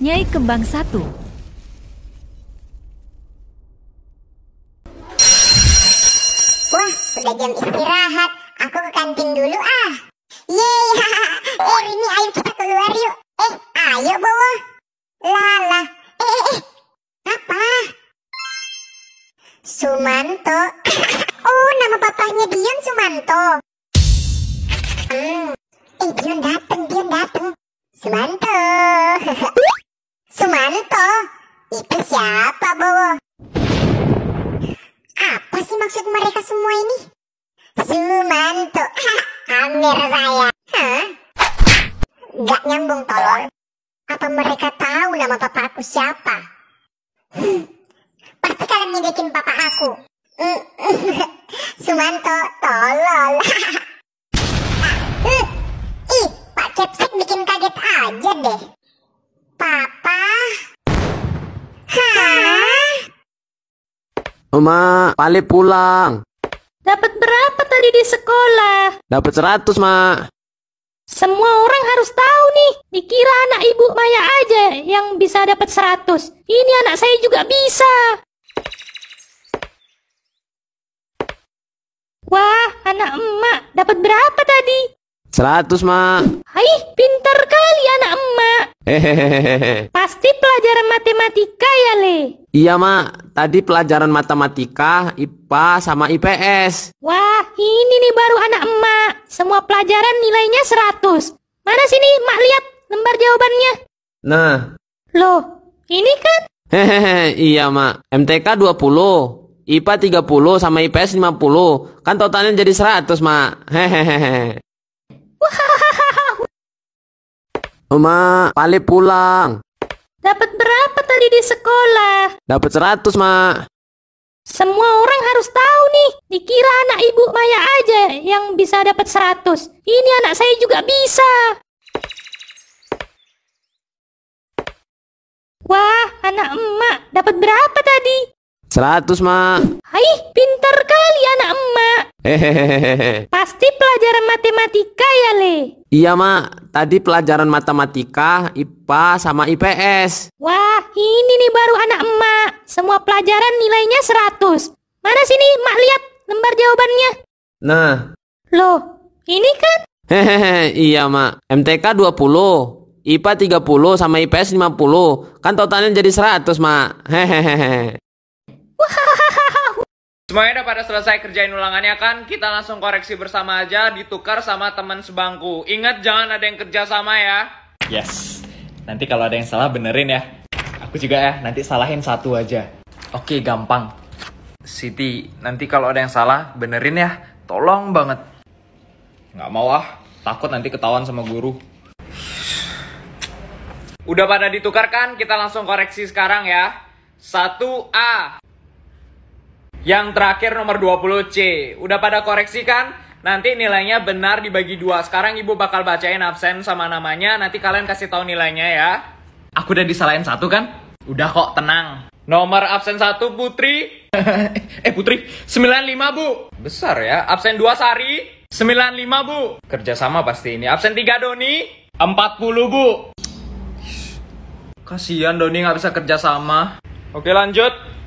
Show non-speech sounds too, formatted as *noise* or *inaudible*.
Nyai Kembang Satu Wah, sudah jam istirahat. Aku ke kantin dulu ah. Yeay, eh Rini ayo kita keluar yuk. Eh, ayo bawa. Lala, eh, eh, eh. apa? Sumanto. *coughs* oh, nama papanya Dion Sumanto. Hmm. Eh, Dion dateng, Dion dateng. Sumanto. *laughs* semua ini? Sumanto, *laughs* ha, Amir saya. Hah? Gak nyambung tolong. Apa mereka tahu nama hmm. papa aku siapa? pasti kalian ngedekin papa aku. Sumanto, tolol. *laughs* Hmm. ih, Pak Kepsek bikin kaget aja deh. Papa? Hah? Oma, balik pulang. Dapat berapa tadi di sekolah? Dapat seratus Mak. Semua orang harus tahu nih. Dikira anak Ibu Maya aja yang bisa dapat seratus. Ini anak saya juga bisa. Wah, anak emak dapat berapa tadi? Seratus Mak. Hai, pintar kali anak emak. Hehehe. *laughs* Pasti pelajaran matematika ya, Le? Iya, Mak. Tadi pelajaran matematika, IPA, sama IPS. Wah, ini nih baru anak emak. Semua pelajaran nilainya 100. Mana sini, Mak lihat lembar jawabannya. Nah. Loh, ini kan? Hehehe, *laughs* iya, Mak. MTK 20, IPA 30, sama IPS 50. Kan totalnya jadi 100, Mak. Hehehe. Wah, Oma, Pale pulang. Dapat berapa tadi di sekolah? Dapat 100, Mak. Semua orang harus tahu nih. Dikira anak Ibu Maya aja yang bisa dapat 100. Ini anak saya juga bisa. Wah, anak emak dapat berapa tadi? 100, Mak. Hai, pintar kali anak emak. Hehehe. Pasti pelajaran matematika ya, Le? Iya, Mak. Tadi pelajaran matematika, IPA, sama IPS. Wah, ini nih baru anak emak. Semua pelajaran nilainya 100. Mana sini, Mak lihat lembar jawabannya. Nah. Loh, ini kan? Hehehe, iya, Mak. MTK 20, IPA 30, sama IPS 50. Kan totalnya jadi 100, Mak. Hehehe. Wah, Semuanya udah pada selesai kerjain ulangannya kan? Kita langsung koreksi bersama aja, ditukar sama teman sebangku. Ingat jangan ada yang kerja sama ya. Yes. Nanti kalau ada yang salah benerin ya. Aku juga ya, nanti salahin satu aja. Oke, gampang. Siti, nanti kalau ada yang salah benerin ya. Tolong banget. Nggak mau ah, takut nanti ketahuan sama guru. Udah pada ditukar kan? Kita langsung koreksi sekarang ya. Satu a yang terakhir nomor 20C. Udah pada koreksi kan? Nanti nilainya benar dibagi dua. Sekarang ibu bakal bacain absen sama namanya. Nanti kalian kasih tahu nilainya ya. Aku udah disalahin satu kan? Udah kok, tenang. Nomor absen satu Putri. *laughs* eh Putri, 95 Bu. Besar ya. Absen 2 Sari. 95 Bu. Kerjasama pasti ini. Absen 3 Doni. 40 Bu. Kasihan Doni nggak bisa kerjasama. Oke lanjut.